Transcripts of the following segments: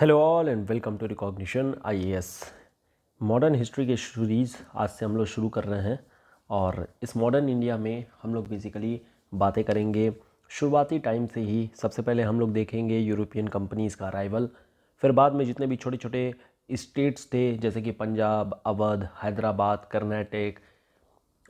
hello all and welcome to recognition IAS modern history के series आज से हम लोग शुरू कर रहे हैं और इस मॉडर्न इंडिया में हम लोग बेसिकली बातें करेंगे शुरुआती टाइम से ही सबसे पहले हम लोग देखेंगे यूरोपियन कंपनीज़ का अराइवल फिर बाद में जितने भी छोटे छोटे स्टेट्स थे जैसे कि पंजाब अवध हैदराबाद कर्नाटक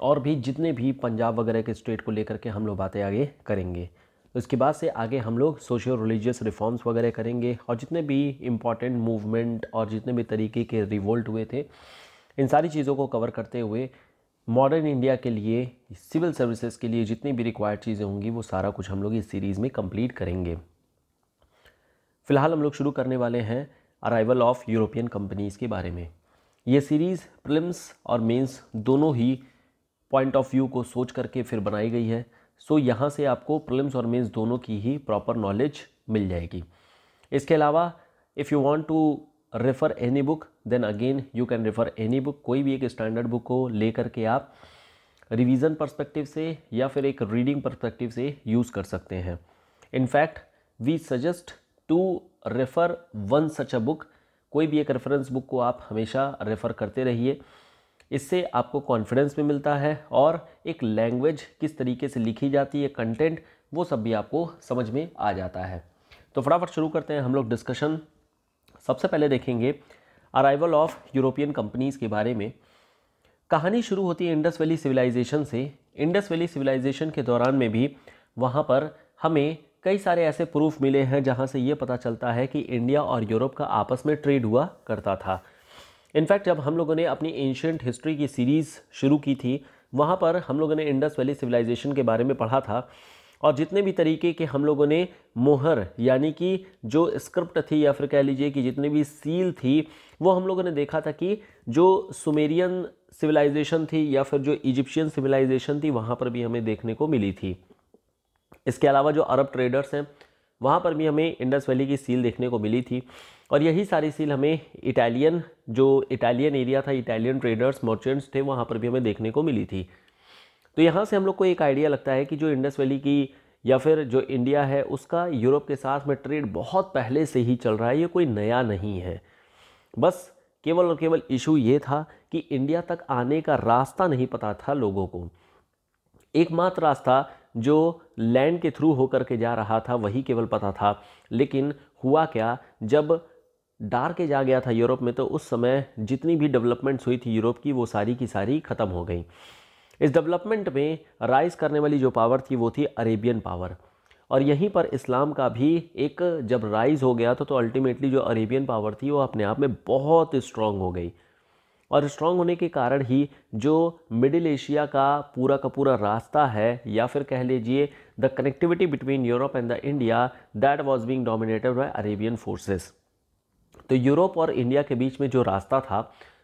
और भी जितने भी पंजाब वगैरह के स्टेट को लेकर के हम लोग बातें आगे करेंगे उसके तो बाद से आगे हम लोग सोशल रिलीजियस रिफॉर्म्स वगैरह करेंगे और जितने भी इम्पॉर्टेंट मूवमेंट और जितने भी तरीके के रिवोल्ट हुए थे इन सारी चीज़ों को कवर करते हुए मॉडर्न इंडिया के लिए सिविल सर्विसेज के लिए जितनी भी रिक्वायर्ड चीज़ें होंगी वो सारा कुछ हम लोग इस सीरीज़ में कंप्लीट करेंगे फ़िलहाल हम लोग शुरू करने वाले हैं अराइवल ऑफ़ यूरोपियन कंपनीज़ के बारे में ये सीरीज़ प्रिलिम्स और मेंस दोनों ही पॉइंट ऑफ व्यू को सोच करके फिर बनाई गई है सो यहाँ से आपको प्रिलिम्स और मेंस दोनों की ही प्रॉपर नॉलेज मिल जाएगी इसके अलावा if you want to refer any book then again you can refer any book कोई भी एक स्टैंडर्ड बुक को ले करके आप रिवीजन पर्सपेक्टिव से या फिर एक रीडिंग पर्सपेक्टिव से यूज़ कर सकते हैं in fact we suggest to refer one such a book कोई भी एक रेफरेंस बुक को आप हमेशा रेफ़र करते रहिए इससे आपको कॉन्फिडेंस भी मिलता है और एक लैंग्वेज किस तरीके से लिखी जाती है कंटेंट वो सब भी आपको समझ में आ जाता है तो फटाफट शुरू करते हैं हम लोग डिस्कशन सबसे पहले देखेंगे अराइवल ऑफ यूरोपियन कंपनीज़ के बारे में कहानी शुरू होती है इंडस वैली सिविलाइजेशन से इंडस वैली सिविलाइजेशन के दौरान में भी वहाँ पर हमें कई सारे ऐसे प्रूफ मिले हैं जहाँ से ये पता चलता है कि इंडिया और यूरोप का आपस में ट्रेड हुआ करता था इनफैक्ट जब हम लोगों ने अपनी एंशियंट हिस्ट्री की सीरीज़ शुरू की थी वहाँ पर हम लोगों ने इंडस वैली सिविलाइजेशन के बारे में पढ़ा था और जितने भी तरीके के हम लोगों ने मोहर यानी कि जो स्क्रिप्ट थी या फिर कह लीजिए कि जितनी भी सील थी वो हम लोगों ने देखा था कि जो सुमेरियन सिविलाइजेशन थी या फिर जो इजिप्शियन सिविलाइजेशन थी वहाँ पर भी हमें देखने को मिली थी इसके अलावा जो अरब ट्रेडर्स हैं वहाँ पर भी हमें इंडस वैली की सील देखने को मिली थी और यही सारी सील हमें इटालियन जो इटालियन एरिया था इटालियन ट्रेडर्स मर्चेंट्स थे वहाँ पर भी हमें देखने को मिली थी तो यहाँ से हम लोग को एक आइडिया लगता है कि जो इंडस वैली की या फिर जो इंडिया है उसका यूरोप के साथ में ट्रेड बहुत पहले से ही चल रहा है ये कोई नया नहीं है बस केवल और केवल इशू ये था कि इंडिया तक आने का रास्ता नहीं पता था लोगों को एकमात्र रास्ता जो लैंड के थ्रू होकर के जा रहा था वही केवल पता था लेकिन हुआ क्या जब डार्क एज आ गया था यूरोप में तो उस समय जितनी भी डेवलपमेंट्स हुई थी यूरोप की वो सारी की सारी ख़त्म हो गई इस डेवलपमेंट में राइज करने वाली जो पावर थी वो थी अरेबियन पावर और यहीं पर इस्लाम का भी एक जब राइज़ हो गया था तो, तो अल्टीमेटली जो अरेबियन पावर थी वो अपने आप में बहुत स्ट्रॉन्ग हो गई और स्ट्रांग होने के कारण ही जो मिडिल एशिया का पूरा का पूरा रास्ता है या फिर कह लीजिए the connectivity between Europe and the India that was being dominated by Arabian forces तो यूरोप और इंडिया के बीच में जो रास्ता था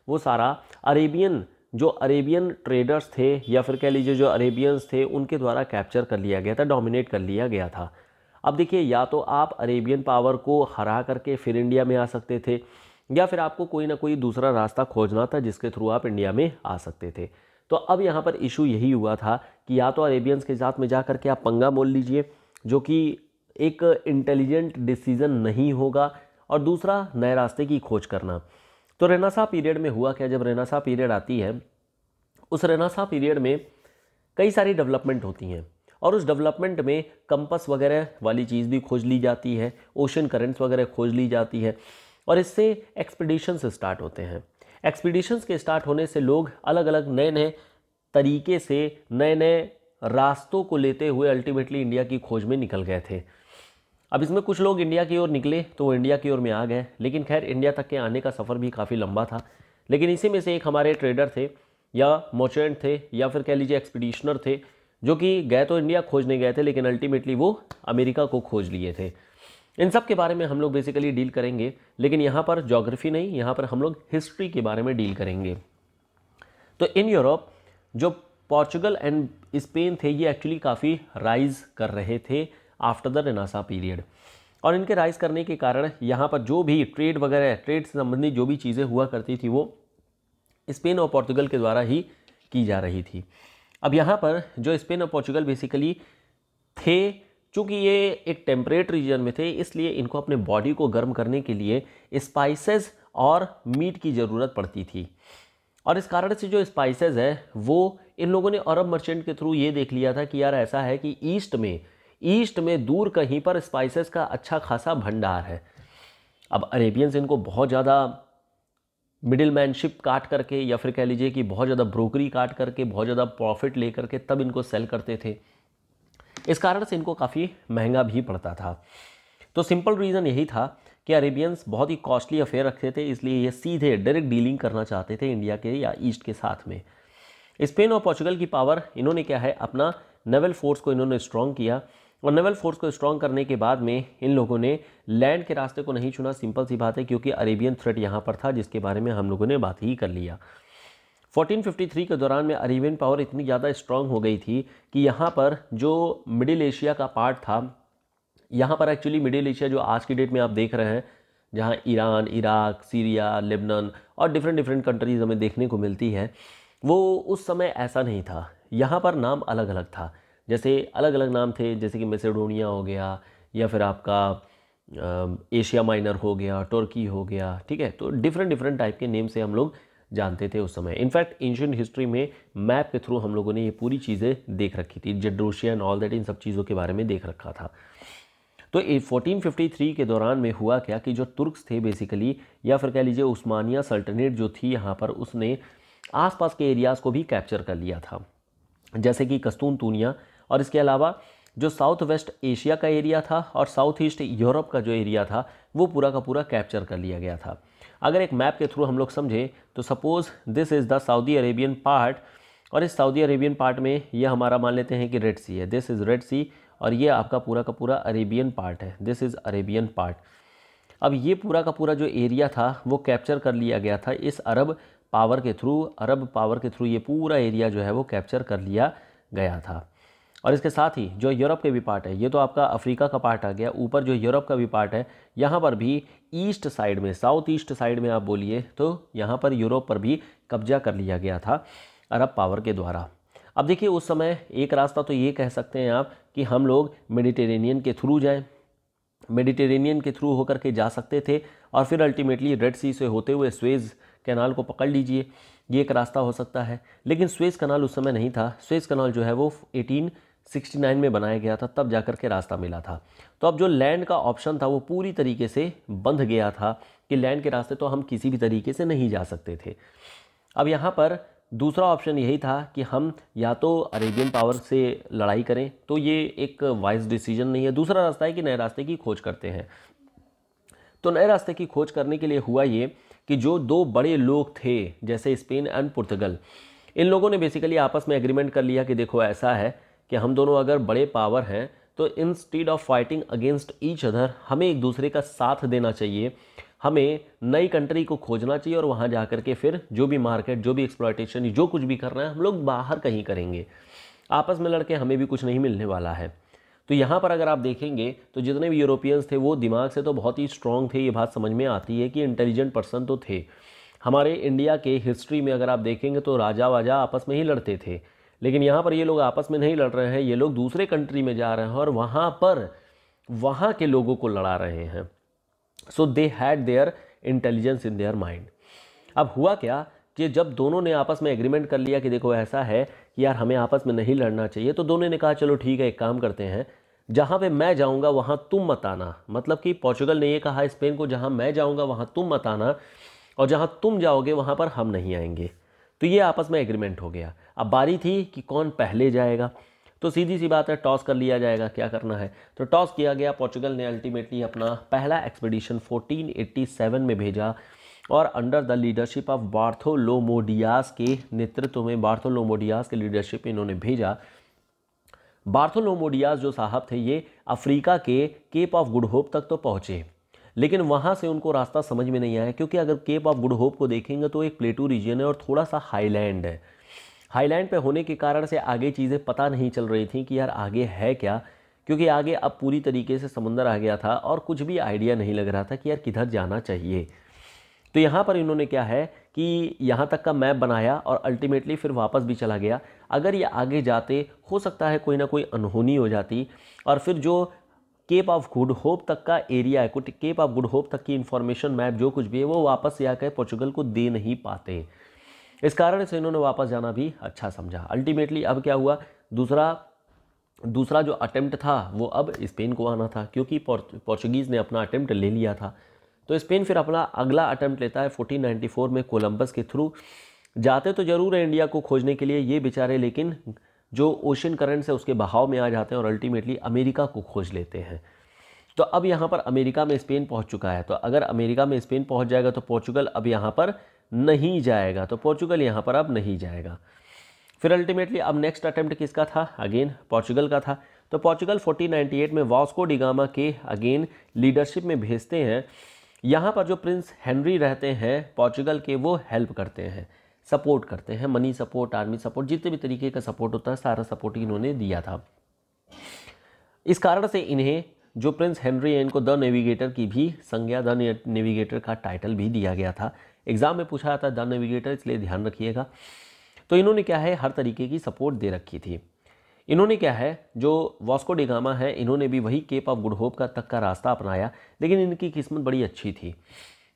वो सारा अरेबियन जो अरेबियन ट्रेडर्स थे या फिर कह लीजिए जो अरेबियंस थे उनके द्वारा कैप्चर कर लिया गया था डोमिनेट कर लिया गया था अब देखिए या तो आप अरेबियन पावर को हरा करके फिर इंडिया में आ सकते थे या फिर आपको कोई ना कोई दूसरा रास्ता खोजना था जिसके थ्रू आप इंडिया में आ सकते थे तो अब यहाँ पर इशू यही हुआ था कि या तो अरेबियंस के साथ में जा करके आप पंगा मोल लीजिए जो कि एक इंटेलिजेंट डिसीज़न नहीं होगा और दूसरा नए रास्ते की खोज करना तो रेनासा पीरियड में हुआ क्या जब रेनासा पीरियड आती है उस रेनासा पीरियड में कई सारी डेवलपमेंट होती हैं और उस डेवलपमेंट में कंपस वगैरह वाली चीज़ भी खोज ली जाती है ओशन करेंट्स वगैरह खोज ली जाती है और इससे एक्सपीडिशंस स्टार्ट होते हैं एक्सपीडिशंस के स्टार्ट होने से लोग अलग अलग नए नए तरीके से नए नए रास्तों को लेते हुए अल्टीमेटली इंडिया की खोज में निकल गए थे अब इसमें कुछ लोग इंडिया की ओर निकले तो वो इंडिया की ओर में आ गए लेकिन खैर इंडिया तक के आने का सफ़र भी काफ़ी लंबा था लेकिन इसी में से एक हमारे ट्रेडर थे या मर्चेंट थे या फिर कह लीजिए एक्सपीडिशनर थे जो कि गए तो इंडिया खोजने गए थे लेकिन अल्टीमेटली वो अमेरिका को खोज लिए थे इन सब के बारे में हम लोग बेसिकली डील करेंगे लेकिन यहाँ पर जोग्राफ़ी नहीं यहाँ पर हम लोग हिस्ट्री के बारे में डील करेंगे तो इन यूरोप जो पॉर्चुगल एंड स्पेन थे ये एक्चुअली काफ़ी राइज कर रहे थे आफ्टर द रेनासा पीरियड और इनके राइज करने के कारण यहाँ पर जो भी ट्रेड वगैरह ट्रेड से संबंधित जो भी चीज़ें हुआ करती थी वो स्पेन और पोर्तुगल के द्वारा ही की जा रही थी अब यहाँ पर जो स्पेन और पोर्तुगल बेसिकली थे चूँकि ये एक टेम्परेट रीजन में थे इसलिए इनको अपने बॉडी को गर्म करने के लिए स्पाइसेस और मीट की ज़रूरत पड़ती थी और इस कारण से जो स्पाइसेस है वो इन लोगों ने अरब मर्चेंट के थ्रू ये देख लिया था कि यार ऐसा है कि ईस्ट में ईस्ट में दूर कहीं पर स्पाइसेस का अच्छा खासा भंडार है अब अरेबियंस इनको बहुत ज़्यादा मिडिल मैनशिप काट करके या फिर कह लीजिए कि बहुत ज़्यादा ब्रोकरी काट करके बहुत ज़्यादा प्रॉफिट ले करके तब इनको सेल करते थे इस कारण से इनको काफ़ी महंगा भी पड़ता था तो सिंपल रीज़न यही था कि अरेबियंस बहुत ही कॉस्टली अफेयर रखते थे इसलिए ये सीधे डायरेक्ट डीलिंग करना चाहते थे इंडिया के या ईस्ट के साथ में स्पेन और पोर्चुगल की पावर इन्होंने क्या है अपना नेवल फोर्स को इन्होंने स्ट्रॉन्ग किया और नेवल फोर्स को स्ट्रांग करने के बाद में इन लोगों ने लैंड के रास्ते को नहीं चुना सिंपल सी बात है क्योंकि अरेबियन थ्रेट यहाँ पर था जिसके बारे में हम लोगों ने बात ही कर लिया 1453 के दौरान में अरेबियन पावर इतनी ज़्यादा स्ट्रांग हो गई थी कि यहाँ पर जो मिडिल एशिया का पार्ट था यहाँ पर एक्चुअली मिडिल एशिया जो आज की डेट में आप देख रहे हैं जहाँ ईरान इराक सीरिया लेबनान और डिफरेंट डिफरेंट कंट्रीज़ हमें देखने को मिलती है वो उस समय ऐसा नहीं था यहाँ पर नाम अलग अलग था जैसे अलग अलग नाम थे जैसे कि मेसिडोनिया हो गया या फिर आपका एशिया माइनर हो गया टर्की हो गया ठीक है तो डिफरेंट डिफरेंट टाइप के नेम से हम लोग जानते थे उस समय इनफैक्ट एंशियन हिस्ट्री में मैप के थ्रू हम लोगों ने ये पूरी चीज़ें देख रखी थी जेड्रोशिया एंड ऑल दैट इन सब चीज़ों के बारे में देख रखा था तो 1453 के दौरान में हुआ क्या कि जो तुर्क्स थे बेसिकली या फिर कह लीजिए उस्मानिया सल्टनेट जो थी यहाँ पर उसने आसपास के एरियाज़ को भी कैप्चर कर लिया था जैसे कि कस्तून तूनिया और इसके अलावा जो साउथ वेस्ट एशिया का एरिया था और साउथ ईस्ट यूरोप का जो एरिया था वो पूरा का पूरा कैप्चर कर लिया गया था अगर एक मैप के थ्रू हम लोग समझें तो suppose this is the Saudi Arabian part और इस सऊदी अरेबियन पार्ट में ये हमारा मान लेते हैं कि रेड सी है दिस इज़ रेड सी और ये आपका पूरा का पूरा अरेबियन पार्ट है दिस इज़ अरेबियन पार्ट अब ये पूरा का पूरा जो एरिया था वो कैप्चर कर लिया गया था इस अरब पावर के थ्रू अरब पावर के थ्रू ये पूरा एरिया जो है वो कैप्चर कर लिया गया था और इसके साथ ही जो यूरोप के भी पार्ट है ये तो आपका अफ्रीका का पार्ट आ गया ऊपर जो यूरोप का भी पार्ट है यहाँ पर भी ईस्ट साइड में साउथ ईस्ट साइड में आप बोलिए तो यहाँ पर यूरोप पर भी कब्जा कर लिया गया था अरब पावर के द्वारा अब देखिए उस समय एक रास्ता तो ये कह सकते हैं आप कि हम लोग मेडिटेरेनियन के थ्रू जाएँ मेडिटेरेनियन के थ्रू होकर के जा सकते थे और फिर अल्टीमेटली रेड सी से होते हुए स्वेज कैनाल को पकड़ लीजिए ये एक रास्ता हो सकता है लेकिन स्वेज कनाल उस समय नहीं था स्वेज कनाल जो है वो एटीन 69 में बनाया गया था तब जाकर के रास्ता मिला था तो अब जो लैंड का ऑप्शन था वो पूरी तरीके से बंध गया था कि लैंड के रास्ते तो हम किसी भी तरीके से नहीं जा सकते थे अब यहाँ पर दूसरा ऑप्शन यही था कि हम या तो अरेबियन पावर से लड़ाई करें तो ये एक वाइज डिसीजन नहीं है दूसरा रास्ता है कि नए रास्ते की खोज करते हैं तो नए रास्ते की खोज करने के लिए हुआ ये कि जो दो बड़े लोग थे जैसे स्पेन एंड पुर्तगल इन लोगों ने बेसिकली आपस में एग्रीमेंट कर लिया कि देखो ऐसा है कि हम दोनों अगर बड़े पावर हैं तो instead of fighting against each other हमें एक दूसरे का साथ देना चाहिए हमें नई कंट्री को खोजना चाहिए और वहाँ जा कर के फिर जो भी मार्केट जो भी एक्सप्लॉटेशन जो कुछ भी करना है हम लोग बाहर कहीं करेंगे आपस में लड़के हमें भी कुछ नहीं मिलने वाला है तो यहाँ पर अगर आप देखेंगे तो जितने भी यूरोपियंस थे वो दिमाग से तो बहुत ही स्ट्रॉन्ग थे ये बात समझ में आती है कि इंटेलिजेंट पर्सन तो थे हमारे इंडिया के हिस्ट्री में अगर आप देखेंगे तो राजा वाजा आपस में ही लड़ते थे लेकिन यहाँ पर ये लोग आपस में नहीं लड़ रहे हैं ये लोग दूसरे कंट्री में जा रहे हैं और वहाँ पर वहाँ के लोगों को लड़ा रहे हैं so they had their intelligence in their mind अब हुआ क्या कि जब दोनों ने आपस में एग्रीमेंट कर लिया कि देखो ऐसा है कि यार हमें आपस में नहीं लड़ना चाहिए तो दोनों ने कहा चलो ठीक है एक काम करते हैं जहाँ पे मैं जाऊँगा वहाँ तुम मत आना मतलब कि पोर्चुगल ने ये कहा स्पेन को जहाँ मैं जाऊँगा वहाँ तुम मत आना और जहाँ तुम जाओगे वहाँ पर हम नहीं आएंगे तो ये आपस में एग्रीमेंट हो गया अब बारी थी कि कौन पहले जाएगा तो सीधी सी बात है टॉस कर लिया जाएगा क्या करना है तो टॉस किया गया पोर्चुगल ने अल्टीमेटली अपना पहला एक्सपेडिशन 1487 में भेजा और under the leadership of Bartholomew Dias के नेतृत्व में बार्थोलोमोडियास के लीडरशिप इन्होंने भेजा बार्थोलोमोडियास जो साहब थे ये अफ्रीका के केप ऑफ गुड होप तक तो पहुँचे लेकिन वहाँ से उनको रास्ता समझ में नहीं आया क्योंकि अगर केप ऑफ गुड होप को देखेंगे तो एक प्लेटू रीजन है और थोड़ा सा हाईलैंड है हाईलैंड पे होने के कारण से आगे चीज़ें पता नहीं चल रही थी कि यार आगे है क्या क्योंकि आगे अब पूरी तरीके से समुंदर आ गया था और कुछ भी आइडिया नहीं लग रहा था कि यार किधर जाना चाहिए तो यहाँ पर इन्होंने क्या है कि यहाँ तक का मैप बनाया और अल्टीमेटली फिर वापस भी चला गया अगर ये आगे जाते हो सकता है कोई ना कोई अनहोनी हो जाती और फिर जो केप ऑफ गुड होप तक का एरिया है कुछ केप ऑफ गुड होप तक की इन्फॉर्मेशन मैप जो कुछ भी है वो वापस से आकर पोर्चुगल को दे नहीं पाते इस कारण से इन्होंने वापस जाना भी अच्छा समझा अल्टीमेटली अब क्या हुआ दूसरा दूसरा जो अटैम्प्ट था वो अब स्पेन को आना था क्योंकि पोर्चुगीज़ ने अपना अटैम्प्ट ले लिया था तो स्पेन फिर अपना अगला अटैम्प्ट लेता है 1494 में कोलंबस के थ्रू जाते तो ज़रूर है इंडिया को खोजने के लिए ये बेचारे लेकिन जो ओशन करंट से उसके बहाव में आ जाते हैं और अल्टीमेटली अमेरिका को खोज लेते हैं तो अब यहाँ पर अमेरिका में स्पेन पहुँच चुका है तो अगर अमेरिका में स्पेन पहुँच जाएगा तो पोर्चुगल अब यहाँ पर नहीं जाएगा तो पोर्चुगल यहाँ पर अब नहीं जाएगा फिर अल्टीमेटली अब नेक्स्ट अटेम्प्ट किसका था अगेन पोर्चुगल का था तो पोर्चुगल 1498 में वास्को डिगामा के अगेन लीडरशिप में भेजते हैं यहाँ पर जो प्रिंस हेनरी रहते हैं पोर्चुगल के वो हेल्प करते हैं सपोर्ट करते हैं मनी सपोर्ट आर्मी सपोर्ट जितने भी तरीके का सपोर्ट होता है सारा सपोर्ट इन्होंने दिया था इस कारण से इन्हें जो प्रिंस हेनरी है इनको द नेविगेटर की भी संज्ञा द नेविगेटर का टाइटल भी दिया गया था एग्जाम में पूछा जाता है द नेविगेटर इसलिए ध्यान रखिएगा तो इन्होंने क्या है हर तरीके की सपोर्ट दे रखी थी इन्होंने क्या है जो वॉस्को डिगामा है इन्होंने भी वही केप ऑफ गुड होप का तक का रास्ता अपनाया लेकिन इनकी किस्मत बड़ी अच्छी थी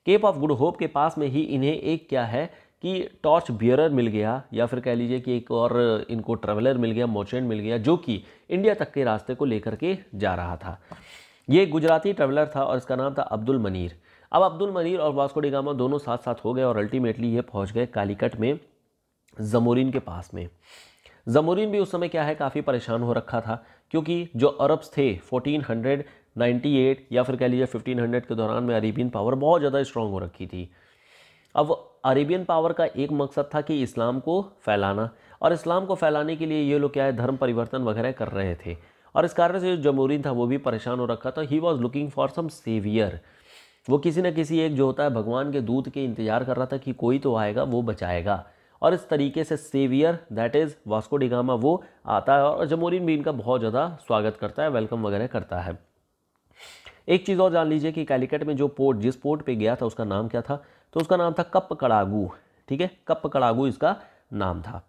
केप ऑफ गुड होप के पास में ही इन्हें एक क्या है कि टॉर्च बियरर मिल गया या फिर कह लीजिए कि एक और इनको ट्रेवलर मिल गया मोचेंट मिल गया जो कि इंडिया तक के रास्ते को लेकर के जा रहा था ये गुजराती ट्रेवलर था और इसका नाम था अब्दुल मनीर अब अब्दुल मनीर और वास्को डिगामा दोनों साथ साथ हो गए और अल्टीमेटली ये पहुंच गए कालीकट में जमोरिन के पास में जमोरिन भी उस समय क्या है काफ़ी परेशान हो रखा था क्योंकि जो अरब्स थे 1498 या फिर कह लीजिए 1500 के दौरान में अरेबियन पावर बहुत ज़्यादा स्ट्रांग हो रखी थी अब अरेबियन पावर का एक मकसद था कि इस्लाम को फैलाना और इस्लाम को फैलाने के लिए ये लोग क्या है धर्म परिवर्तन वगैरह कर रहे थे और इस कारण से जो जमोरीन था वो भी परेशान हो रखा था he was looking for some saviour वो किसी न किसी एक जो होता है भगवान के दूत के इंतजार कर रहा था कि कोई तो आएगा वो बचाएगा और इस तरीके से saviour that is Vasco da Gama वो आता है और जमोरिन भी इनका बहुत ज़्यादा स्वागत करता है वेलकम वगैरह करता है एक चीज़ और जान लीजिए कि कैलिकट में जो पोर्ट जिस पोर्ट पे गया था उसका नाम क्या था तो उसका नाम था कप कड़ागू ठीक है कप कड़ागू इसका नाम था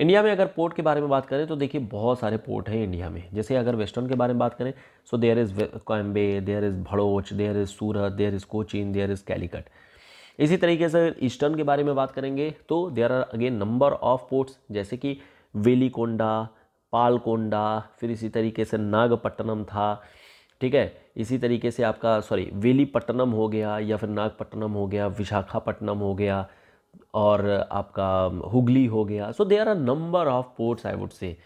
इंडिया में अगर पोर्ट के बारे में बात करें तो देखिए बहुत सारे पोर्ट हैं इंडिया में जैसे अगर वेस्टर्न के बारे में बात करें so there is Cambay there is Bharuch there is Surat there is Cochin there is Calicut इसी तरीके से ईस्टर्न के बारे में बात करेंगे तो there are again number of ports जैसे कि वेलीकोंडा पालकोंडा फिर इसी तरीके से नागपट्टनम था ठीक है इसी तरीके से आपका सॉरी वेलीपट्टनम हो गया या फिर नागपट्टनम हो गया विशाखापट्टनम हो गया और आपका हुगली हो गया so there are number of ports I would say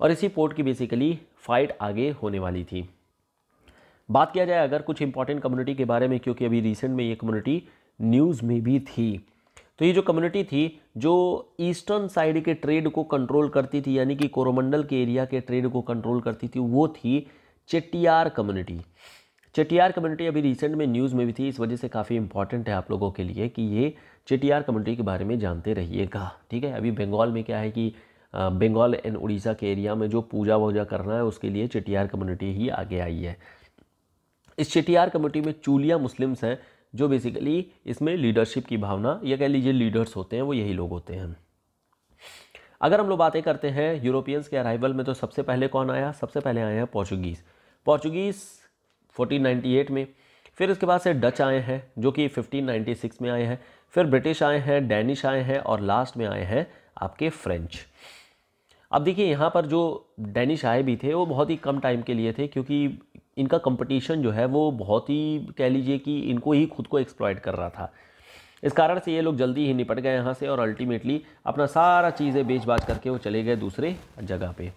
और इसी पोर्ट की बेसिकली फ़ाइट आगे होने वाली थी बात किया जाए अगर कुछ इंपॉर्टेंट कम्युनिटी के बारे में क्योंकि अभी रिसेंट में ये कम्युनिटी न्यूज़ में भी थी तो ये जो कम्युनिटी थी जो ईस्टर्न साइड के ट्रेड को कंट्रोल करती थी यानी कि कोरोमंडल के एरिया के ट्रेड को कंट्रोल करती थी वो थी चेट्टियार कम्युनिटी चेटियार कम्युनिटी अभी रिसेंट में न्यूज़ में भी थी इस वजह से काफ़ी इंपॉर्टेंट है आप लोगों के लिए कि ये चेटियार कम्युनिटी के बारे में जानते रहिएगा ठीक है अभी बंगाल में क्या है कि बंगाल एंड उड़ीसा के एरिया में जो पूजा वूजा करना है उसके लिए चेटियार कम्युनिटी ही आगे आई है इस चेटियार कम्युनिटी में चूलिया मुस्लिम्स हैं जो बेसिकली इसमें लीडरशिप की भावना या कह लीजिए लीडर्स होते हैं वो यही लोग होते हैं अगर हम लोग बातें करते हैं यूरोपियंस के अराइवल में तो सबसे पहले कौन आया सबसे पहले आए हैं पोर्चुगीज़ पोर्चुगीज़ 1498 में फिर इसके बाद से डच आए हैं जो कि 1596 में आए हैं फिर ब्रिटिश आए हैं डैनिश आए हैं और लास्ट में आए हैं आपके फ्रेंच अब देखिए यहाँ पर जो डैनिश आए भी थे वो बहुत ही कम टाइम के लिए थे क्योंकि इनका कंपटीशन जो है वो बहुत ही कह लीजिए कि इनको ही खुद को एक्सप्लॉयट कर रहा था इस कारण से ये लोग जल्दी ही निपट गए यहाँ से और अल्टीमेटली अपना सारा चीज़ें बेच बाज करके वो चले गए दूसरे जगह पे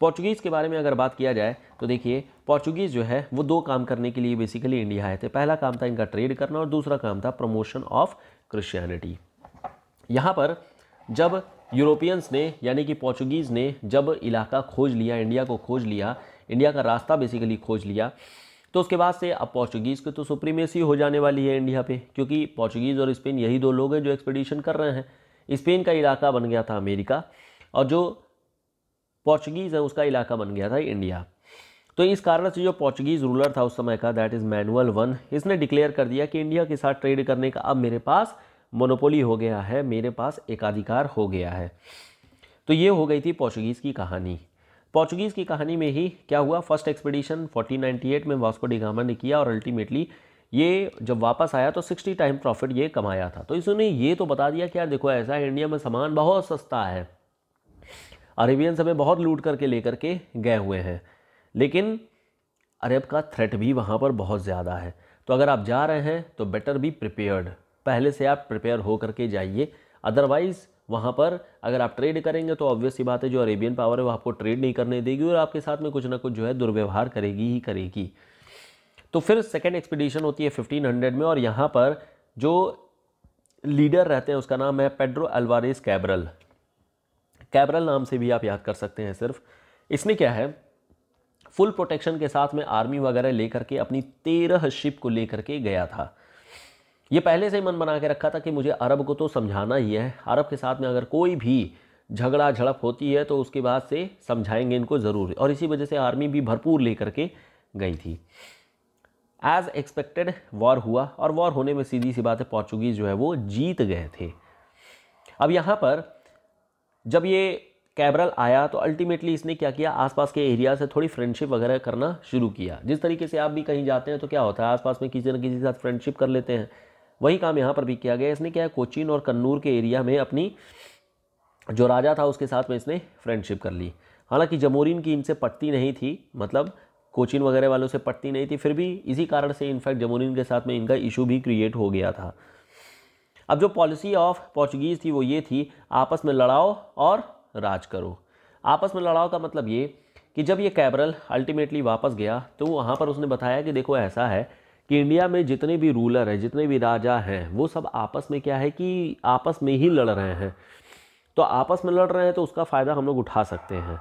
पोर्चुगीज़ के बारे में अगर बात किया जाए तो देखिए पोर्चुगीज़ जो है वो दो काम करने के लिए बेसिकली इंडिया आए थे पहला काम था इनका ट्रेड करना और दूसरा काम था प्रमोशन ऑफ क्रिश्चियनिटी यहाँ पर जब यूरोपियंस ने यानी कि पोर्चुगीज़ ने जब इलाका खोज लिया इंडिया को खोज लिया इंडिया का रास्ता बेसिकली खोज लिया तो उसके बाद से अब पोर्चुगीज़ की तो सुप्रीमेसी हो जाने वाली है इंडिया पे क्योंकि पोर्चुगीज़ और स्पेन यही दो लोग हैं जो एक्सपीडिशन कर रहे हैं स्पेन का इलाका बन गया था अमेरिका और जो पोर्चुगीज़ है उसका इलाका बन गया था इंडिया तो इस कारण से जो पोर्चुगीज़ रूलर था उस समय का दैट इज़ मैनुअल वन इसने डिक्लेयर कर दिया कि इंडिया के साथ ट्रेड करने का अब मेरे पास मोनोपोली हो गया है मेरे पास एकाधिकार हो गया है तो ये हो गई थी पोर्चुगीज़ की कहानी पोर्चुगीज़ की कहानी में ही क्या हुआ फर्स्ट एक्सपीडिशन 1498 में वास्को डिगामा ने किया और अल्टीमेटली ये जब वापस आया तो 60 टाइम प्रॉफिट ये कमाया था तो इसने ये तो बता दिया कि यार देखो ऐसा है इंडिया में सामान बहुत सस्ता है अरेबियंस हमें बहुत लूट करके लेकर के गए हुए हैं लेकिन अरब का थ्रेट भी वहाँ पर बहुत ज़्यादा है तो अगर आप जा रहे हैं तो बेटर भी प्रिपेयर्ड पहले से आप प्रिपेयर हो करके जाइए अदरवाइज़ वहाँ पर अगर आप ट्रेड करेंगे तो ऑब्वियस ही बात है जो अरेबियन पावर है वो आपको ट्रेड नहीं करने देगी और आपके साथ में कुछ ना कुछ जो है दुर्व्यवहार करेगी ही करेगी तो फिर सेकेंड एक्सपीडिशन होती है 1500 में और यहाँ पर जो लीडर रहते हैं उसका नाम है पेड्रो अल्वारेस कैबरल कैबरल नाम से भी आप याद कर सकते हैं सिर्फ इसमें क्या है फुल प्रोटेक्शन के साथ में आर्मी वगैरह लेकर के अपनी तेरह शिप को लेकर के गया था ये पहले से ही मन बना के रखा था कि मुझे अरब को तो समझाना ही है अरब के साथ में अगर कोई भी झगड़ा झड़प होती है तो उसके बाद से समझाएंगे इनको ज़रूर और इसी वजह से आर्मी भी भरपूर लेकर के गई थी एज़ एक्सपेक्टेड वॉर हुआ और वॉर होने में सीधी सी बात है पोर्चुगीज़ जो है वो जीत गए थे अब यहाँ पर जब ये कैबरल आया तो अल्टीमेटली इसने क्या किया आसपास के एरिया से थोड़ी फ्रेंडशिप वगैरह करना शुरू किया जिस तरीके से आप भी कहीं जाते हैं तो क्या होता है आसपास में किसी न किसी के साथ फ्रेंडशिप कर लेते हैं वही काम यहाँ पर भी किया गया इसने क्या है कोचिन और कन्नूर के एरिया में अपनी जो राजा था उसके साथ में इसने फ्रेंडशिप कर ली हालांकि जमोरिन की इनसे पटती नहीं थी मतलब कोचिन वगैरह वालों से पटती नहीं थी फिर भी इसी कारण से इनफैक्ट जमोरिन के साथ में इनका इशू भी क्रिएट हो गया था अब जो पॉलिसी ऑफ पोर्चुगीज़ थी वो ये थी आपस में लड़ाओ और राज करो आपस में लड़ाओ का मतलब ये कि जब ये कैबरल अल्टीमेटली वापस गया तो वहाँ पर उसने बताया कि देखो ऐसा है कि इंडिया में जितने भी रूलर हैं जितने भी राजा हैं वो सब आपस में क्या है कि आपस में ही लड़ रहे हैं तो आपस में लड़ रहे हैं तो उसका फ़ायदा हम लोग उठा सकते हैं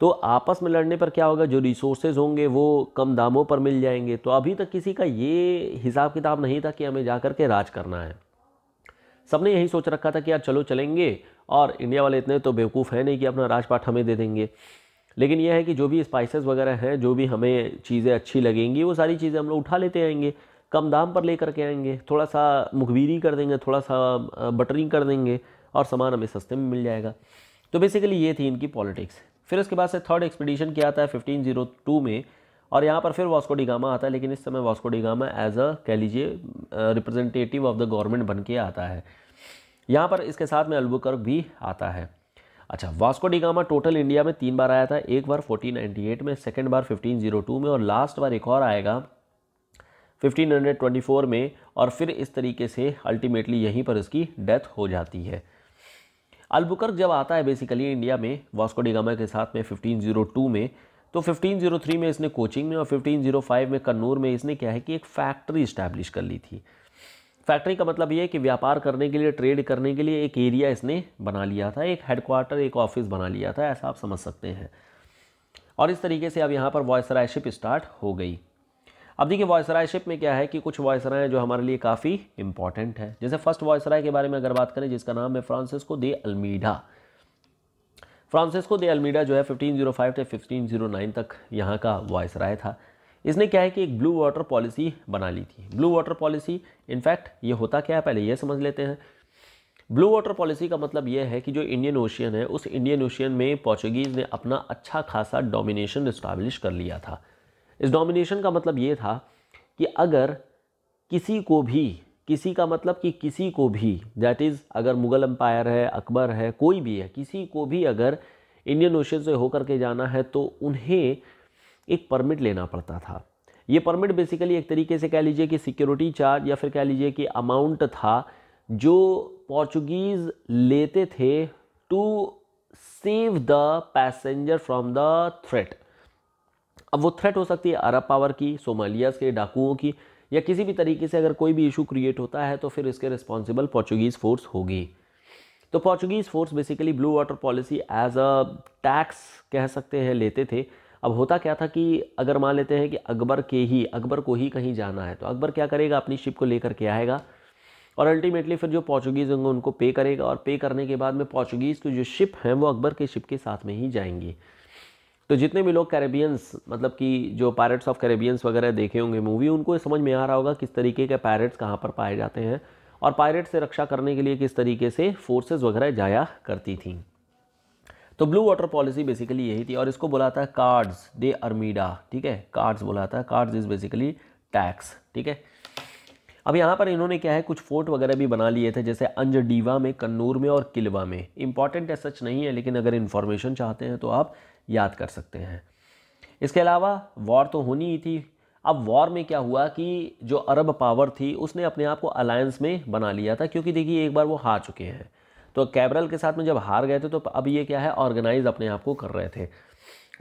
तो आपस में लड़ने पर क्या होगा जो रिसोर्सेज होंगे वो कम दामों पर मिल जाएंगे तो अभी तक किसी का ये हिसाब किताब नहीं था कि हमें जा कर के राज करना है सबने यही सोच रखा था कि यार चलो चलेंगे और इंडिया वाले इतने तो बेवकूफ़ हैं नहीं कि अपना राजपाट हमें दे देंगे लेकिन यह है कि जो भी स्पाइसेस वगैरह हैं जो भी हमें चीज़ें अच्छी लगेंगी वो सारी चीज़ें हम लोग उठा लेते आएंगे कम दाम पर लेकर के आएंगे थोड़ा सा मुखबीरी कर देंगे थोड़ा सा बटरिंग कर देंगे और सामान हमें सस्ते में मिल जाएगा तो बेसिकली ये थी इनकी पॉलिटिक्स फिर उसके बाद से थर्ड एक्सपीडिशन किया आता है 1502 में और यहाँ पर फिर वास्को डिगामा आता है लेकिन इस समय वास्को डिगामा एज अ कह लीजिए रिप्रेजेंटेटिव ऑफ द गवर्नमेंट बन के आता है यहाँ पर इसके साथ में अल्बुकर्क भी आता है अच्छा वास्को डिगामा टोटल इंडिया में तीन बार आया था एक बार 1498 में सेकेंड बार 1502 में और लास्ट बार एक और आएगा 1524 में और फिर इस तरीके से अल्टीमेटली यहीं पर इसकी डेथ हो जाती है अल्बुकर्क जब आता है बेसिकली इंडिया में वास्को डिगामा के साथ में 1502 में तो 1503 में इसने कोचिंग में और 1505 में कन्नूर में इसने क्या है कि एक फैक्ट्री इस्टेब्लिश कर ली थी फैक्ट्री का मतलब ये है कि व्यापार करने के लिए ट्रेड करने के लिए एक एरिया इसने बना लिया था एक हेडक्वार्टर एक ऑफिस बना लिया था ऐसा आप समझ सकते हैं और इस तरीके से अब यहाँ पर वॉयसरायशिप स्टार्ट हो गई अब देखिए वॉयसरायशिप में क्या है कि कुछ वॉयसराय जो हमारे लिए काफ़ी इंपॉर्टेंट है जैसे फर्स्ट वॉयसराय के बारे में अगर बात करें जिसका नाम है Francisco de Almeida Francisco de Almeida जो है 1505 से 1509 तक यहाँ का वॉइस राय था इसने क्या है कि एक ब्लू वाटर पॉलिसी बना ली थी ब्लू वाटर पॉलिसी इनफैक्ट ये होता क्या है पहले ये समझ लेते हैं ब्लू वाटर पॉलिसी का मतलब ये है कि जो इंडियन ओशियन है उस इंडियन ओशियन में पोर्चुगीज़ ने अपना अच्छा खासा डोमिनेशन इस्टाब्लिश कर लिया था इस डोमिनेशन का मतलब ये था कि अगर किसी को भी किसी का मतलब कि किसी को भी दैट इज़ अगर मुग़ल एम्पायर है अकबर है कोई भी है किसी को भी अगर इंडियन ओशन से होकर के जाना है तो उन्हें एक परमिट लेना पड़ता था ये परमिट बेसिकली एक तरीके से कह लीजिए कि सिक्योरिटी चार्ज या फिर कह लीजिए कि अमाउंट था जो पोर्चुगीज़ लेते थे to save the passenger from the threat अब वो थ्रेट हो सकती है अरब पावर की सोमालियाज़ के डाकुओं की या किसी भी तरीके से अगर कोई भी इशू क्रिएट होता है तो फिर इसके रिस्पॉन्सिबल पोर्चुगीज़ फ़ोर्स होगी तो Portuguese force basically blue water policy as a tax कह सकते हैं लेते थे अब होता क्या था कि अगर मान लेते हैं कि अकबर के ही अकबर को ही कहीं जाना है तो अकबर क्या करेगा अपनी शिप को लेकर के आएगा और अल्टीमेटली फिर जो पोर्चुगीज़ होंगे उनको पे करेगा और पे करने के बाद में पोर्चुगीज़ की जो शिप हैं वो अकबर के शिप के साथ में ही जाएंगी तो जितने भी लोग कैरेबियंस मतलब कि जो पैरट्स ऑफ कैरेबियंस वगैरह देखे होंगे मूवी उनको समझ में आ रहा होगा किस तरीके के पैरट्स कहाँ पर पाए जाते हैं और पायरेट से रक्षा करने के लिए किस तरीके से फोर्सेज वगैरह जाया करती थी तो ब्लू वाटर पॉलिसी बेसिकली यही थी और इसको बोला था कार्ड्स दे अर्मीडा ठीक है कार्ड्स बोला था कार्ड्स इज़ बेसिकली टैक्स ठीक है अब यहाँ पर इन्होंने क्या है कुछ फोर्ट वगैरह भी बना लिए थे जैसे अंजडीवा में कन्नूर में और किलवा में इंपॉर्टेंट है सच नहीं है लेकिन अगर इन्फॉर्मेशन चाहते हैं तो आप याद कर सकते हैं इसके अलावा वॉर तो होनी ही थी अब वॉर में क्या हुआ कि जो अरब पावर थी उसने अपने आप को अलायंस में बना लिया था क्योंकि देखिए एक बार वो हार चुके हैं तो कैबरल के साथ में जब हार गए थे तो अब ये क्या है ऑर्गेनाइज अपने आप को कर रहे थे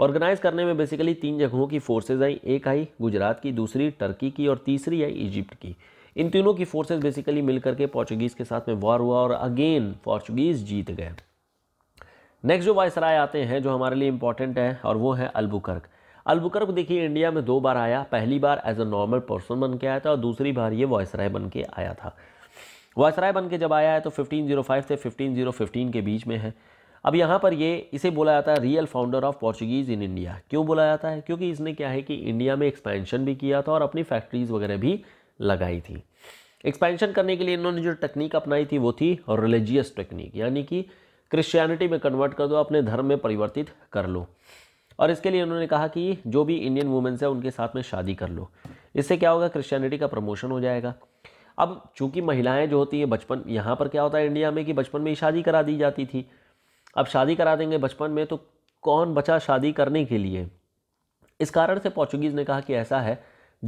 ऑर्गेनाइज करने में बेसिकली तीन जगहों की फोर्सेज आई एक आई गुजरात की दूसरी टर्की की और तीसरी आई इजिप्ट की इन तीनों की फोर्सेज बेसिकली मिलकर के पोर्चुगीज़ के साथ में वॉर हुआ और अगेन पोर्चुगीज़ जीत गए नेक्स्ट जो वायसराय आते हैं जो हमारे लिए इंपॉर्टेंट है और वो है अल्बुकर्क अल्बुकर्क देखिए इंडिया में दो बार आया पहली बार एज अ नॉर्मल पर्सन बन के आया था और दूसरी बार ये वायसराय बन के आया था वायसराय बन के जब आया है तो 1505 से फिफ्टीन oh के बीच में है अब यहाँ पर ये इसे बोला जाता है real founder of Portuguese in India क्यों बोला जाता है क्योंकि इसने क्या है कि इंडिया में एक्सपेंशन भी किया था और अपनी फैक्ट्रीज़ वगैरह भी लगाई थी एक्सपेंशन करने के लिए इन्होंने जो टेक्निक अपनाई थी वो थी रिलीजियस टेक्निक यानी कि क्रिश्चियनिटी में कन्वर्ट कर दो अपने धर्म में परिवर्तित कर लो और इसके लिए उन्होंने कहा कि जो भी इंडियन वुमेंस है उनके साथ में शादी कर लो इससे क्या होगा क्रिश्चियनिटी का प्रमोशन हो जाएगा अब चूंकि महिलाएं जो होती हैं बचपन यहाँ पर क्या होता है इंडिया में कि बचपन में ही शादी करा दी जाती थी अब शादी करा देंगे बचपन में तो कौन बचा शादी करने के लिए इस कारण से पोर्चुगीज़ ने कहा कि ऐसा है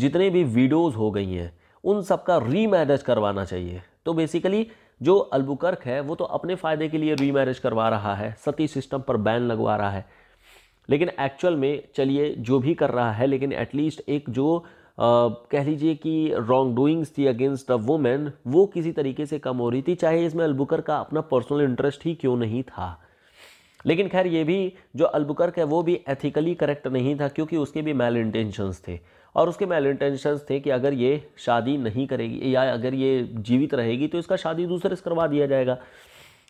जितने भी वीडियोज़ हो गई हैं उन सबका रीमैरिज करवाना चाहिए तो बेसिकली जो अल्बुकर्क है वो तो अपने फ़ायदे के लिए रीमैरिज करवा रहा है सती सिस्टम पर बैन लगवा रहा है लेकिन एक्चुअल में चलिए जो भी कर रहा है लेकिन एटलीस्ट एक जो आ, कह लीजिए कि रॉन्ग डूइंग्स थी अगेंस्ट अ वुमेन वो किसी तरीके से कम हो रही थी चाहे इसमें अल्बुकर का अपना पर्सनल इंटरेस्ट ही क्यों नहीं था लेकिन खैर ये भी जो अल्बुकर्क है वो भी एथिकली करेक्ट नहीं था क्योंकि उसके भी मेल इंटेंशंस थे और उसके मेल इंटेंशंस थे कि अगर ये शादी नहीं करेगी या अगर ये जीवित रहेगी तो इसका शादी दूसरे से करवा दिया जाएगा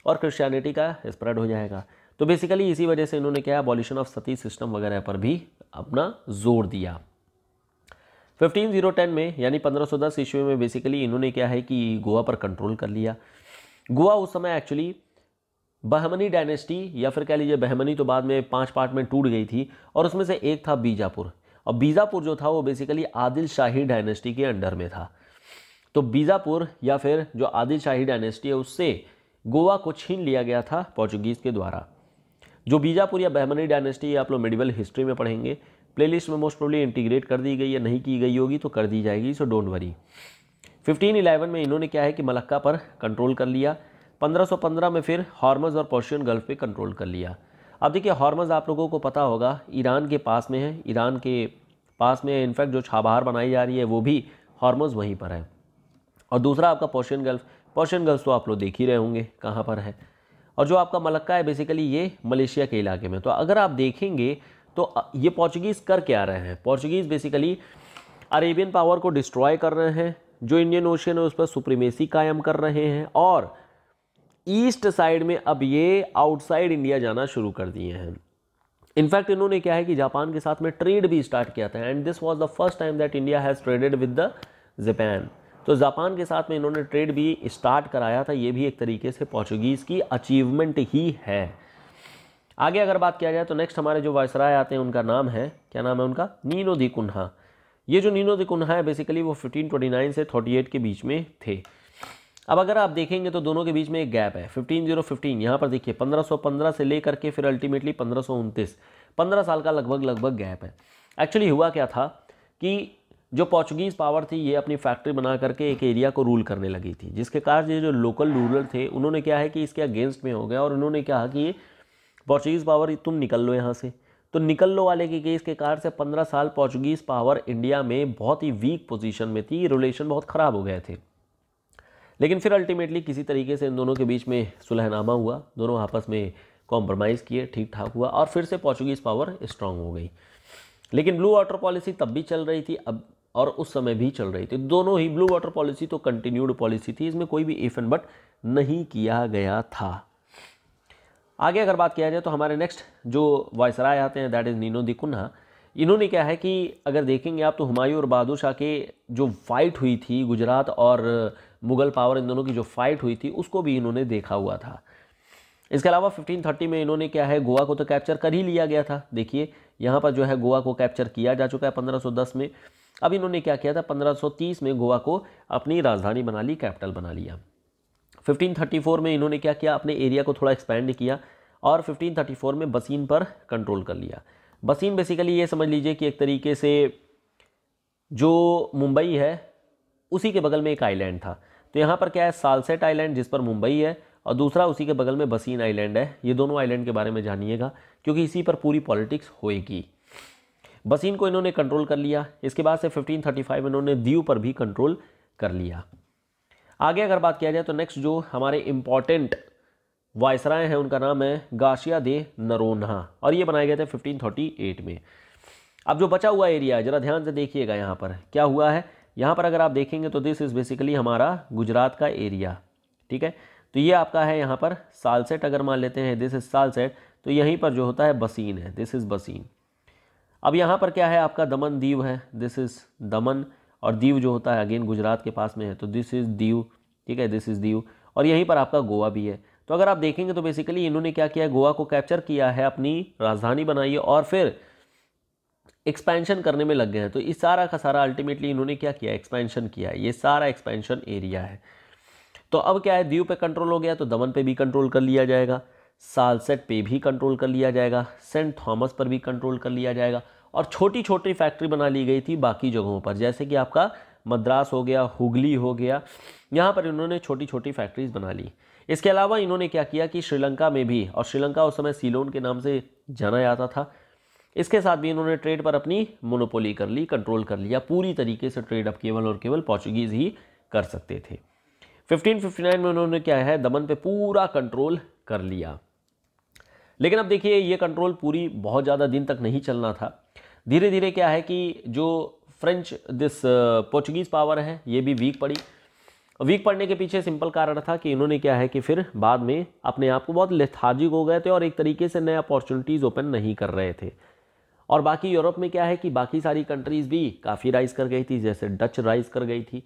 और क्रिश्चियनिटी का स्प्रेड हो जाएगा तो बेसिकली इसी वजह से इन्होंने क्या अबॉलिशन ऑफ सती सिस्टम वगैरह पर भी अपना जोर दिया फ़िफ्टीन जीरो टेन में यानी पंद्रह सौ दस ईस्वी में बेसिकली इन्होंने क्या है कि गोवा पर कंट्रोल कर लिया गोवा उस समय एक्चुअली बहमनी डायनेस्टी या फिर कह लीजिए बहमनी तो बाद में पांच पार्ट में टूट गई थी और उसमें से एक था बीजापुर और बीजापुर जो था वो बेसिकली आदिल शाही डायनेस्टी के अंडर में था तो बीजापुर या फिर जो आदिल शाही डायनेस्टी है उससे गोवा को छीन लिया गया था पोर्चुगीज़ के द्वारा जो बीजापुर या बहमनी डायनेस्टी आप लोग मेडिवल हिस्ट्री में पढ़ेंगे प्लेलिस्ट में मोस्ट प्रोबली इंटीग्रेट कर दी गई या नहीं की गई होगी तो कर दी जाएगी सो डोंट वरी 1511 में इन्होंने क्या है कि मलक्का पर कंट्रोल कर लिया 1515 में फिर हॉर्मस और पर्शियन गल्फ पे कंट्रोल कर लिया अब देखिए हॉर्मज आप लोगों को पता होगा ईरान के पास में है ईरान के पास में इनफैक्ट जो छाबहार बनाई जा रही है वो भी हॉर्मज वहीं पर है और दूसरा आपका पोशियन गल्फ पोशियन गल्फ तो आप लोग देख ही रहे होंगे कहाँ पर है और जो आपका मलक्का है बेसिकली ये मलेशिया के इलाके में तो अगर आप देखेंगे तो ये पोर्चुगीज़ कर के आ रहे हैं पोर्चुगीज़ बेसिकली अरेबियन पावर को डिस्ट्रॉय कर रहे हैं जो इंडियन ओशियन है उस पर सुप्रीमेसी कायम कर रहे हैं और ईस्ट साइड में अब ये आउटसाइड इंडिया जाना शुरू कर दिए हैं इनफैक्ट इन्होंने क्या है कि जापान के साथ में ट्रेड भी स्टार्ट किया था and this was the first time that India has traded with the Japan तो जापान के साथ में इन्होंने ट्रेड भी स्टार्ट कराया था ये भी एक तरीके से पोर्चुगीज़ की अचीवमेंट ही है आगे अगर बात किया जाए तो नेक्स्ट हमारे जो वायसराय आते हैं उनका नाम है क्या नाम है उनका नीनो दी कुन्हा ये जो नीनो दी कुन्हा है बेसिकली वो 1529 से 38 के बीच में थे अब अगर आप देखेंगे तो दोनों के बीच में एक गैप है फिफ्टीन जीरो फिफ्टीन यहाँ पर देखिए पंद्रह सौ पंद्रह से लेकर के फिर अल्टीमेटली पंद्रह सौ उनतीस पंद्रह साल का लगभग लगभग गैप है एक्चुअली हुआ क्या था कि जो पोर्चुगीज़ पावर थी ये अपनी फैक्ट्री बना करके एक एरिया को रूल करने लगी थी जिसके कारण ये जो लोकल रूलर थे उन्होंने क्या है कि इसके अगेंस्ट में हो गया और उन्होंने कहा कि ये पोर्चुगीज़ पावर तुम निकल लो यहाँ से तो निकल लो वाले के केस के कारण से पंद्रह साल पोर्चुगीज़ पावर इंडिया में बहुत ही वीक पोजीशन में थी रिलेशन बहुत ख़राब हो गए थे लेकिन फिर अल्टीमेटली किसी तरीके से इन दोनों के बीच में सुलहनामा हुआ दोनों आपस में कॉम्प्रोमाइज़ किए ठीक ठाक हुआ और फिर से पोर्चुगीज़ पावर स्ट्रांग हो गई लेकिन ब्लू वाटर पॉलिसी तब भी चल रही थी अब और उस समय भी चल रही थी दोनों ही ब्लू वाटर पॉलिसी तो कंटिन्यूड पॉलिसी थी इसमें कोई भी इफ एंड बट नहीं किया गया था आगे अगर बात किया जाए तो हमारे नेक्स्ट जो वायसराय आते हैं दैट इज़ नीनो दिकुन्हा इन्होंने क्या है कि अगर देखेंगे आप तो हुमायूं और बहादुर शाह के जो फाइट हुई थी गुजरात और मुग़ल पावर इन दोनों की जो फाइट हुई थी उसको भी इन्होंने देखा हुआ था इसके अलावा 1530 में इन्होंने क्या है गोवा को तो कैप्चर कर ही लिया गया था देखिए यहाँ पर जो है गोवा को कैप्चर किया जा चुका है 1510 में अब इन्होंने क्या किया था 1530 में गोवा को अपनी राजधानी बना ली कैपिटल बना लिया 1534 में इन्होंने क्या किया अपने एरिया को थोड़ा एक्सपेंड किया और 1534 में बसीन पर कंट्रोल कर लिया बसीन बेसिकली ये समझ लीजिए कि एक तरीके से जो मुंबई है उसी के बगल में एक आइलैंड था तो यहाँ पर क्या है सालसेट आइलैंड जिस पर मुंबई है और दूसरा उसी के बगल में बसीन आइलैंड है ये दोनों आइलैंड के बारे में जानिएगा क्योंकि इसी पर पूरी पॉलिटिक्स होएगी बसीन को इन्होंने कंट्रोल कर लिया इसके बाद से 1535 इन्होंने दीव पर भी कंट्रोल कर लिया आगे अगर बात किया जाए तो नेक्स्ट जो हमारे इम्पॉर्टेंट वायसराय हैं उनका नाम है गाशिया दे नरोन्हा और ये बनाए गए थे 1538 में अब जो बचा हुआ एरिया है ज़रा ध्यान से देखिएगा यहाँ पर क्या हुआ है यहाँ पर अगर आप देखेंगे तो दिस इज़ बेसिकली हमारा गुजरात का एरिया ठीक है तो ये आपका है यहाँ पर सालसेट अगर मान लेते हैं दिस इज़ सालसेट तो यहीं पर जो होता है बसीन है दिस इज़ बसीन अब यहाँ पर क्या है आपका दमन दीव है दिस इज़ दमन और दीव जो होता है अगेन गुजरात के पास में है तो दिस इज़ दीव ठीक है दिस इज़ दीव और यहीं पर आपका गोवा भी है तो अगर आप देखेंगे तो बेसिकली इन्होंने क्या किया गोवा को कैप्चर किया है अपनी राजधानी बनाई है और फिर एक्सपेंशन करने में लग गए हैं तो इस सारा का सारा अल्टीमेटली इन्होंने क्या किया एक्सपेंशन किया है ये सारा एक्सपेंशन एरिया है तो अब क्या है दीव पे कंट्रोल हो गया तो दमन पे भी कंट्रोल कर लिया जाएगा सालसेट पे भी कंट्रोल कर लिया जाएगा सेंट थॉमस पर भी कंट्रोल कर लिया जाएगा और छोटी छोटी फैक्ट्री बना ली गई थी बाकी जगहों पर जैसे कि आपका मद्रास हो गया हुगली हो गया यहाँ पर इन्होंने छोटी छोटी फैक्ट्रीज बना ली इसके अलावा इन्होंने क्या किया कि श्रीलंका में भी और श्रीलंका उस समय सीलोन के नाम से जाना जाता था इसके साथ भी इन्होंने ट्रेड पर अपनी मोनोपोली कर ली कंट्रोल कर लिया पूरी तरीके से ट्रेड अब केवल और केवल पोर्चुगीज़ ही कर सकते थे 1559 में उन्होंने क्या है दमन पे पूरा कंट्रोल कर लिया लेकिन अब देखिए ये कंट्रोल पूरी बहुत ज़्यादा दिन तक नहीं चलना था धीरे धीरे क्या है कि जो फ्रेंच दिस पोर्चुगीज़ पावर है ये भी वीक पड़ी वीक पड़ने के पीछे सिंपल कारण था कि इन्होंने क्या है कि फिर बाद में अपने आप को बहुत लेथाजिक हो गए थे और एक तरीके से नए अपॉर्चुनिटीज़ ओपन नहीं कर रहे थे और बाकी यूरोप में क्या है कि बाकी सारी कंट्रीज़ भी काफ़ी राइज कर गई थी जैसे डच राइज कर गई थी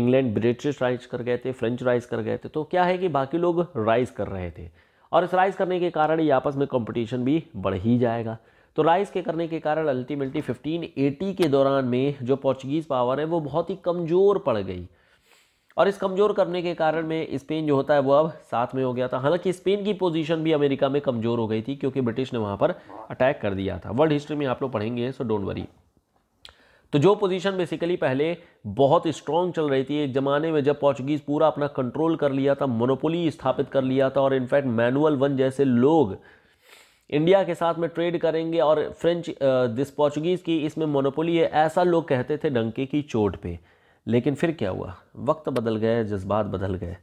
इंग्लैंड ब्रिटिश राइज कर गए थे फ्रेंच राइज कर गए थे तो क्या है कि बाकी लोग राइज कर रहे थे और इस राइज करने के कारण ये आपस में कंपटीशन भी बढ़ ही जाएगा तो राइज के करने के कारण अल्टीमेटली 1580 के दौरान में जो पोर्चुगीज़ पावर है वो बहुत ही कमज़ोर पड़ गई और इस कमज़ोर करने के कारण में स्पेन जो होता है वो अब साथ में हो गया था हालांकि स्पेन की पोजीशन भी अमेरिका में कमज़ोर हो गई थी क्योंकि ब्रिटिश ने वहाँ पर अटैक कर दिया था वर्ल्ड हिस्ट्री में आप लोग पढ़ेंगे सो डोंट वरी तो जो पोजीशन बेसिकली पहले बहुत स्ट्रांग चल रही थी एक ज़माने में जब पोर्चुगीज़ पूरा अपना कंट्रोल कर लिया था मोनोपोली स्थापित कर लिया था और इनफैक्ट मैनुअल वन जैसे लोग इंडिया के साथ में ट्रेड करेंगे और फ्रेंच दिस पोर्चुगीज़ की इसमें मोनोपोली है ऐसा लोग कहते थे डंके की चोट पे लेकिन फिर क्या हुआ वक्त बदल गए जज्बात बदल गए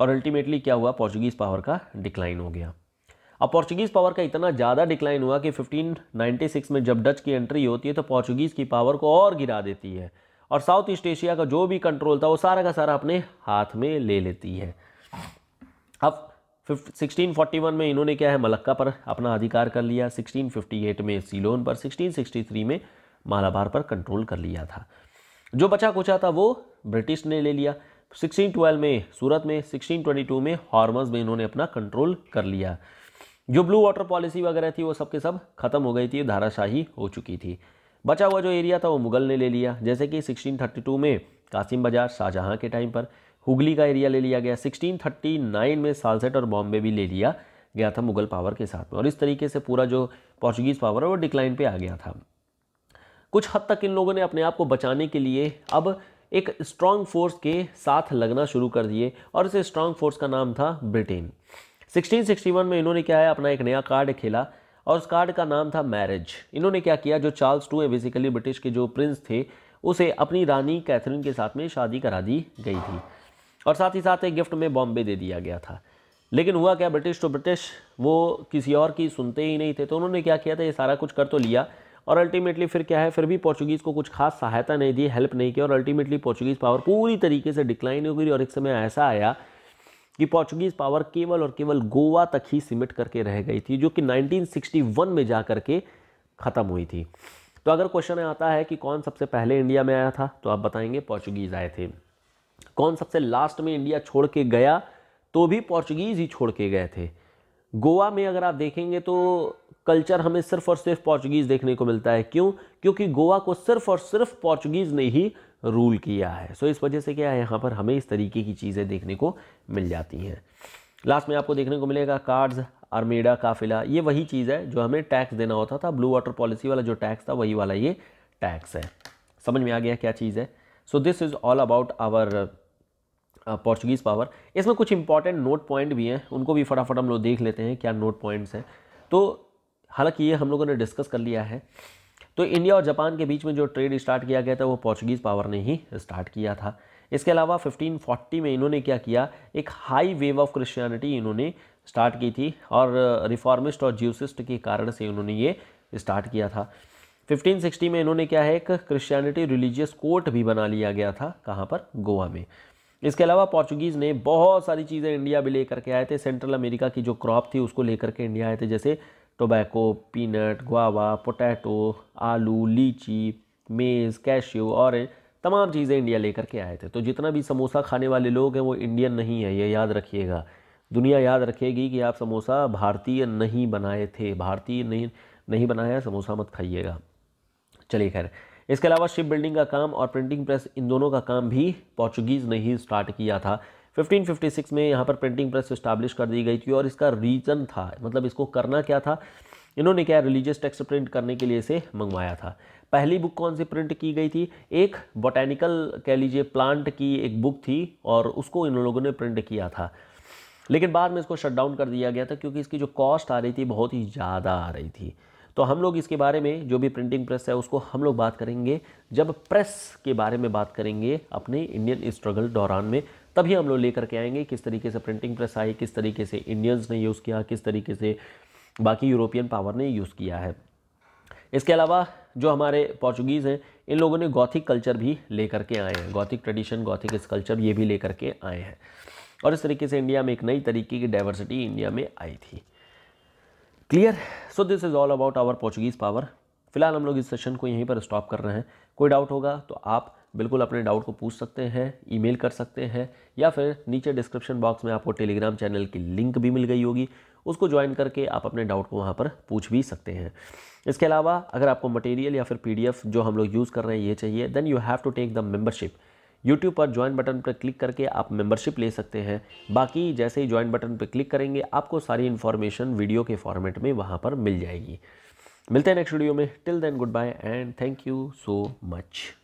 और अल्टीमेटली क्या हुआ पोर्चुगीज़ पावर का डिक्लाइन हो गया अब पोर्चुगीज़ पावर का इतना ज़्यादा डिक्लाइन हुआ कि 1596 में जब डच की एंट्री होती है तो पोर्चुगीज़ की पावर को और गिरा देती है और साउथ ईस्ट एशिया का जो भी कंट्रोल था वो सारा का सारा अपने हाथ में ले लेती है अब 1641 में इन्होंने क्या है मलक्का पर अपना अधिकार कर लिया 1658 में सीलोन पर 1663 में मालाबार पर कंट्रोल कर लिया था जो बचा कुचा था वो ब्रिटिश ने ले लिया 1612 में सूरत में 1622 में हॉर्मस में इन्होंने अपना कंट्रोल कर लिया जो ब्लू वाटर पॉलिसी वगैरह थी वो सब के सब खत्म हो गई थी धाराशाही हो चुकी थी बचा हुआ जो एरिया था वो मुगल ने ले लिया जैसे कि 1632 में कासिम बाजार शाहजहाँ के टाइम पर हुगली का एरिया ले लिया गया 1639 में सालसेट और बॉम्बे भी ले लिया गया था मुगल पावर के साथ में और इस तरीके से पूरा जो पोर्चुगीज़ पावर है वो डिक्लाइन पे आ गया था कुछ हद तक इन लोगों ने अपने आप को बचाने के लिए अब एक स्ट्रांग फोर्स के साथ लगना शुरू कर दिए और इस स्ट्रांग फोर्स का नाम था ब्रिटेन 1661 में इन्होंने क्या है अपना एक नया कार्ड खेला और उस कार्ड का नाम था मैरिज इन्होंने क्या किया जो चार्ल्स टू है बेसिकली ब्रिटिश के जो प्रिंस थे उसे अपनी रानी कैथरीन के साथ में शादी करा दी गई थी और साथ ही साथ एक गिफ्ट में बॉम्बे दे दिया गया था लेकिन हुआ क्या ब्रिटिश तो ब्रिटिश वो किसी और की सुनते ही नहीं थे तो उन्होंने क्या किया था ये सारा कुछ कर तो लिया और अल्टीमेटली फिर क्या है फिर भी पोर्चुगीज़ को कुछ खास सहायता नहीं दी हेल्प नहीं की और अल्टीमेटली पोर्चुगीज़ पावर पूरी तरीके से डिक्लाइन हो गई और एक समय ऐसा आया कि पोर्चुगीज़ पावर केवल और केवल गोवा तक ही सिमट करके रह गई थी जो कि 1961 में जा करके ख़त्म हुई थी तो अगर क्वेश्चन आता है कि कौन सबसे पहले इंडिया में आया था तो आप बताएंगे पोर्चुगीज़ आए थे कौन सबसे लास्ट में इंडिया छोड़ के गया तो भी पोर्चुगीज़ ही छोड़ के गए थे गोवा में अगर आप देखेंगे तो कल्चर हमें सिर्फ और सिर्फ पोर्चुगीज़ देखने को मिलता है क्यों क्योंकि गोवा को सिर्फ और सिर्फ पोर्चुगीज़ ने ही रूल किया है सो so, इस वजह से क्या है यहाँ पर हमें इस तरीके की चीज़ें देखने को मिल जाती हैं लास्ट में आपको देखने को मिलेगा कार्ड्स आर्मेडा काफिला ये वही चीज़ है जो हमें टैक्स देना होता था ब्लू वाटर पॉलिसी वाला जो टैक्स था वही वाला ये टैक्स है समझ में आ गया क्या चीज़ है so this is all about our Portuguese power इसमें कुछ इंपॉर्टेंट नोट पॉइंट भी हैं उनको भी फटाफट हम लोग देख लेते हैं क्या नोट पॉइंट्स हैं तो हालांकि ये हम लोगों ने डिस्कस कर लिया है तो इंडिया और जापान के बीच में जो ट्रेड स्टार्ट किया गया था वो पोर्चुगीज़ पावर ने ही स्टार्ट किया था इसके अलावा 1540 में इन्होंने क्या किया एक हाई वेव ऑफ क्रिश्चियनिटी इन्होंने स्टार्ट की थी और रिफॉर्मिस्ट और ज्यूसिस्ट के कारण से इन्होंने ये स्टार्ट किया था 1560 में इन्होंने क्या है एक क्रिश्चियनिटी रिलीजियस कोर्ट भी बना लिया गया था कहाँ पर गोवा में इसके अलावा पोर्चुगीज़ ने बहुत सारी चीज़ें इंडिया भी लेकर के आए थे सेंट्रल अमेरिका की जो क्रॉप थी उसको लेकर के इंडिया आए थे जैसे टोबैको पीनट गुआवा पोटैटो आलू लीची मेज़ कैश्यू और तमाम चीज़ें इंडिया लेकर के आए थे तो जितना भी समोसा खाने वाले लोग हैं वो इंडियन नहीं है ये याद रखिएगा दुनिया याद रखेगी कि आप समोसा भारतीय नहीं बनाए थे भारतीय नहीं नहीं बनाया समोसा मत खाइएगा चलिए खैर इसके अलावा शिप बिल्डिंग का काम और प्रिंटिंग प्रेस इन दोनों का काम भी पोर्चुगीज़ ने ही स्टार्ट किया था 1556 में यहाँ पर प्रिंटिंग प्रेस इस्टाब्लिश कर दी गई थी और इसका रीज़न था मतलब इसको करना क्या था इन्होंने क्या रिलीजियस टेक्स्ट प्रिंट करने के लिए इसे मंगवाया था पहली बुक कौन सी प्रिंट की गई थी एक बोटेनिकल कह लीजिए प्लांट की एक बुक थी और उसको इन लोगों ने प्रिंट किया था लेकिन बाद में इसको शट डाउन कर दिया गया था क्योंकि इसकी जो कॉस्ट आ रही थी बहुत ही ज़्यादा आ रही थी तो हम लोग इसके बारे में जो भी प्रिंटिंग प्रेस है उसको हम लोग बात करेंगे जब प्रेस के बारे में बात करेंगे अपने इंडियन स्ट्रगल दौरान में तभी हम लोग लेकर के आएंगे किस तरीके से प्रिंटिंग प्रेस आई किस तरीके से इंडियंस ने यूज़ किया किस तरीके से बाकी यूरोपियन पावर ने यूज़ किया है इसके अलावा जो हमारे पोर्चुगीज़ हैं इन लोगों ने गौथिक कल्चर भी लेकर के आए हैं गौथिक ट्रेडिशन गौथिक कल्चर ये भी लेकर के आए हैं और इस तरीके से इंडिया में एक नई तरीके की डाइवर्सिटी इंडिया में आई थी clear so this is all about our Portuguese power फिलहाल हम लोग इस सेशन को यहीं पर स्टॉप कर रहे हैं कोई डाउट होगा तो आप बिल्कुल अपने डाउट को पूछ सकते हैं ईमेल कर सकते हैं या फिर नीचे डिस्क्रिप्शन बॉक्स में आपको टेलीग्राम चैनल की लिंक भी मिल गई होगी उसको ज्वाइन करके आप अपने डाउट को वहाँ पर पूछ भी सकते हैं इसके अलावा अगर आपको मटेरियल या फिर पीडीएफ जो हम लोग यूज़ कर रहे हैं ये चाहिए then you have to take the membership YouTube पर ज्वाइन बटन पर क्लिक करके आप मेंबरशिप ले सकते हैं बाकी जैसे ही ज्वाइन बटन पर क्लिक करेंगे आपको सारी इन्फॉर्मेशन वीडियो के फॉर्मेट में वहाँ पर मिल जाएगी मिलते हैं नेक्स्ट वीडियो में till then goodbye and thank you so much